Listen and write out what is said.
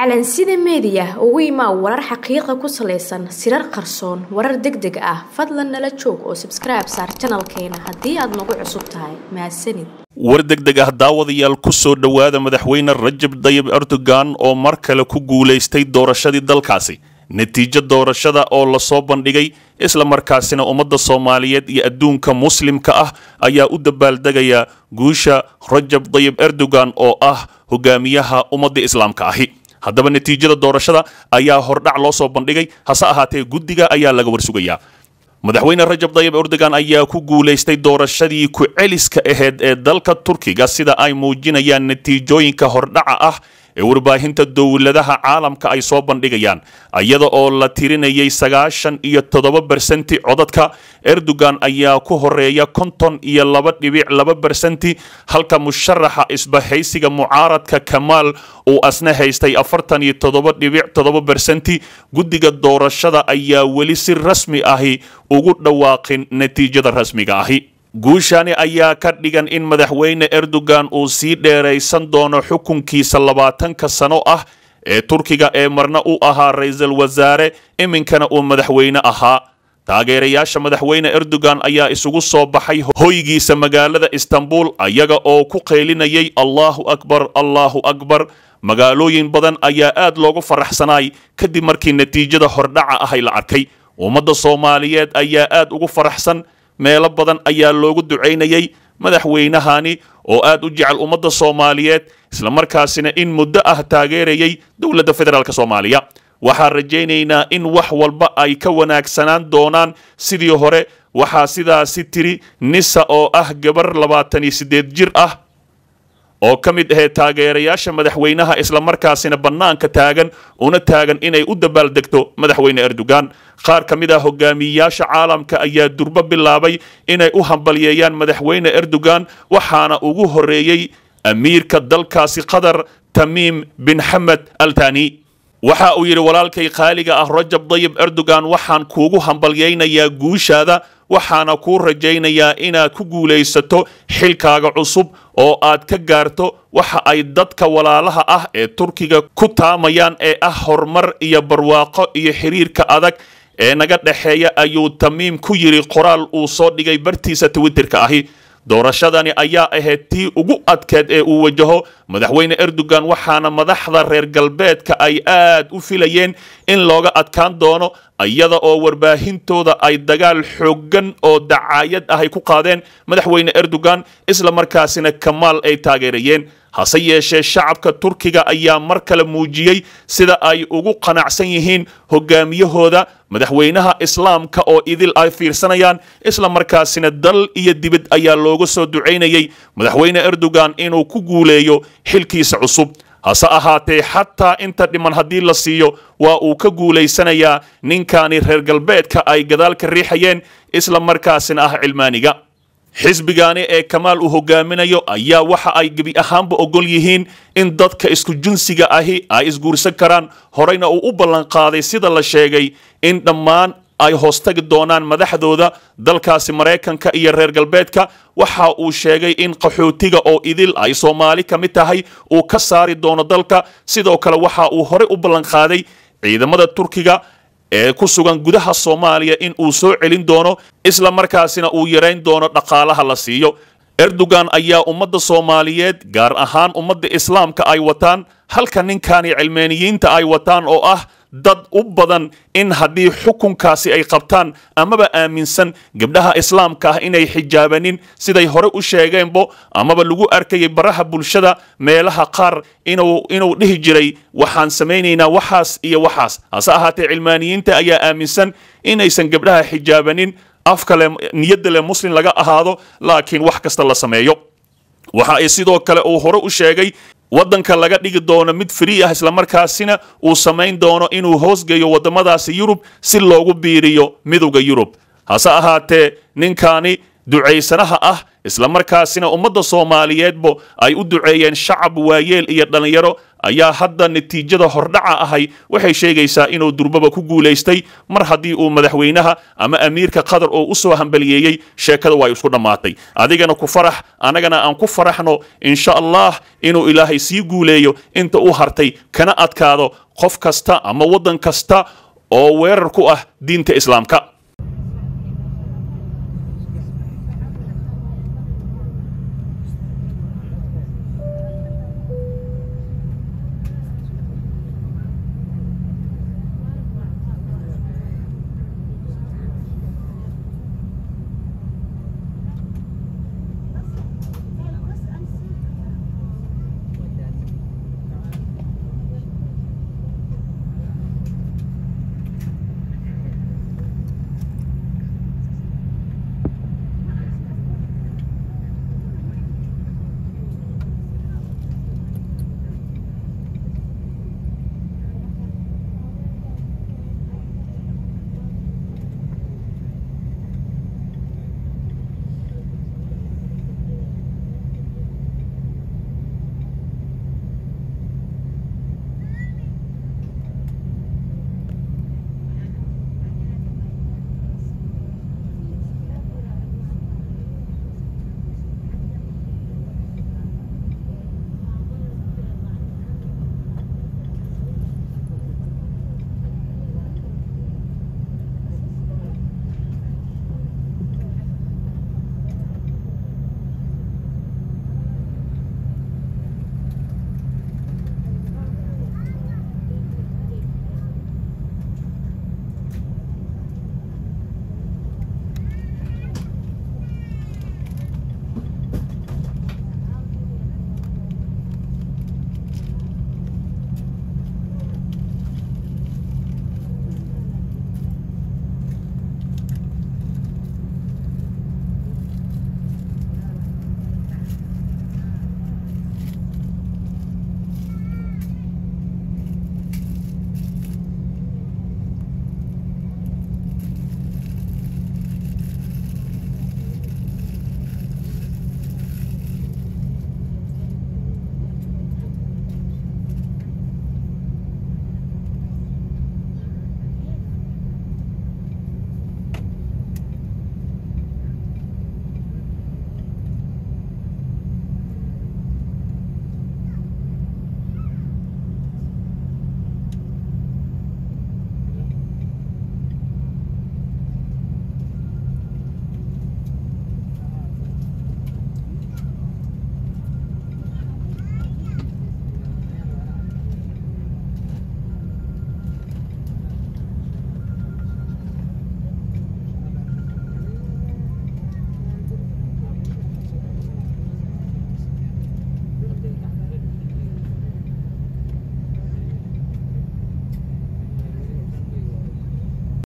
calansida meediya ugu imaa warar xaqiiqa ku salaysan sirar qarsoon warar deg deg ah fadlan nala joog oo sabskribe saar janalkeena haddii aad nagu cusub tahay mahadsanid war deg deg ah daawadayaal ku soo dhowaada madaxweyne rajab dayib erdogan oo mar kale ku guulaystay doorashadii dalkaasi natiijo doorashada oo lasoo bandhigay isla markaasina ummadda soomaaliyeed iyo adduunka muslimka ah ayaa u dabaaldegaya guusha rajab dayib erdogan oo ah hogaamiyaha ummadda islaamka ahi haddaba natiijada doorashada ayaa hordhac loo soo bandhigay hase ahaatee guddiga ayaa laga warsugayaa madaxweyne rajab dayib erdogan ayaa ku guulaystay doorashadii ku celiska ahayd ee dalka turkiga sida ay muujinayaan natiijooyinka hordhaca ah ee warbaahinta dowladaha caalamka ay soo bandhigayaan iyada oo la tirinayay sagaashan iyo toddoba bersenti codadka erdogan ayaa ku horeeya konton iyo laba dhibic laba bersenti halka musharaxa isbahaysiga mucaaradka kamaal uu asna haystay afartan iyo toddoba dhibic todoba bersenti guddiga doorashada ayaa weli si rasmi ahi ugu dhawaaqin natiijada rasmiga ahi guushani ayaa ka dhigan in madaxweyne erdogan uu sii dheeraysan doono xukunkiisa labaatanka sano ah ee turkiga ee marna u ahaa ra-iisul wasaare iminkana uu madaxweyne ahaa taageerayaasha madaxweyne erdogan ayaa isugu soo baxay hoygiisa magaalada istanbul ayaga oo ku qeylinayay allahu akbar allahu akbar magaalooyin badan ayaa aad loogu faraxsanaay kadib markii natiijada hordhaca ahay la arkay ummadda soomaaliyeed ayaa aad ugu faraxsan meelo badan ayaa loogu ducaynayay madaxweynahani oo aad u jecel ummadda soomaaliyeed islamarkaasina in muddo ah taageerayay dowladda federaalk soomaaliya waxaan rajaynaynaa in wax walba ay ka wanaagsanaan doonaan sidii hore waxaa sidaasi tiri nisa oo ah gabar labaatan iyo siddeed jir ah oo ka mid ahee taageerayaasha madaxweynaha islamarkaasina bannaanka taagan una taagan inay u dabaaldegto madaxweyne erdogan qaar ka mid ah hogaamiyeyaasha caalamka ayaa durbo bilaabay inay u hambalyeeyaan madaxweyne erdogan waxaana ugu horreeyey amiirka dalkaasi qatar tamiim bin xamed altani waxa uu yidhi walaalkay qaaliga ah rajab dayib erdogan waxaan kuugu hambalyaynayaa guushaada waxaana kuu rajaynayaa inaad ku guulaysato xilkaaga cusub oo aad ka gaarto waxa ay dadka walaalaha ah ee turkiga ku taamayaan ee ah horumar iyo barwaaqo iyo xiriirka adag ee naga dhexeeya ayuu tamiim ku yidhi qoraal uu soo dhigay bartiisa twitterka ahi doorashadani ayaa ahayd tii ugu adkeed ee uu wajaho madaxweyne erdogan waxaana madaxda reer galbeedka ay aad u filayeen in looga adkaan doono iyada oo warbaahintooda ay dagaal xooggan oo dacaayad ahay ku qaadeen madaxweyne erdogan isla markaasina kamaal ay taageerayeen hase yeeshee shacabka turkiga ayaa mar kale muujiyey sida ay ugu qanacsan yihiin hogaamiyahooda madaxweynaha islaamka oo idil ay fiirsanayaan isla markaasina dal iyo dibad ayaa looga soo ducaynayey madaxweyne erdogan inuu ku guuleeyo xilkiisa cusub hase ahaatee xataa inta dhiman haddii la siiyo waa uu ka guulaysanayaa ninkani reer galbeedka ay gadaalka riixayeen isla markaasina ah cilmaaniga xisbigaani ee kamaal uu hogaaminayo ayaa waxa ay gebi ahaanba ogol yihiin in dadka isku jinsiga ahi ay isguursan karaan horeyna uu u ballanqaaday sida la sheegay in dhammaan ay hoostagi doonaan madaxdooda dalkaasi maraykanka iyo reer galbeedka waxa uu sheegay in qaxootiga oo idil ay soomaali ka mid tahay uu ka saari doono dalka sidoo kale waxa uu horey u ballanqaaday ciidamada turkiga ee ku sugan gudaha soomaaliya in uu soo celin doono isla markaasina uu yarayn doono dhaqaalaha la siiyo erdogan ayaa ummadda soomaaliyeed gaar ahaan ummadda islaamka ay wataan halka ninkaani cilmeeniyiinta ay wataan oo ah dad u badan in haddii xukunkaasi ay qabtaan amaba aaminsan gabdhaha islaamka ah inay xijaabanin siday hore u sheegeenbo amaba lagu arkayay baraha bulshada meelaha qaar inuu dhihi jiray waxaan samaynaynaa waxaas iyo waxaas hase ahaatee cilmaaniyiinta ayaa aaminsan inaysan gabdhaha xijaabanin afkale niyadda le muslim laga ahaado laakiin wax kasta la sameeyo waxa ay sidoo kale uu hore u sheegay waddanka laga dhigi doono mid free ah islamarkaasina uu samayn doono inuu hoosgeeyo waddamadaasi yurub si loogu biiriyo midowda yurub hase ahaatee ninkaani ducaysanaha ah isla markaasina ummadda soomaaliyeedba ay u duceeyeen shacab waayeel iyo dhallinyaro ayaa hadda natiijada hordhaca ahay waxay sheegaysaa inuu durbaba ku guulaystay mar haddii uu madaxweynaha ama amiirka qatar oo u soo hambaliyeeyey sheekada waa isku dhammaatay adigana ku farax annagana aan ku faraxno insha allah inuu ilaahay sii guuleeyo inta u hartay kana adkaado qof kasta ama waddan kasta oo weerar ku ah diinta islaamka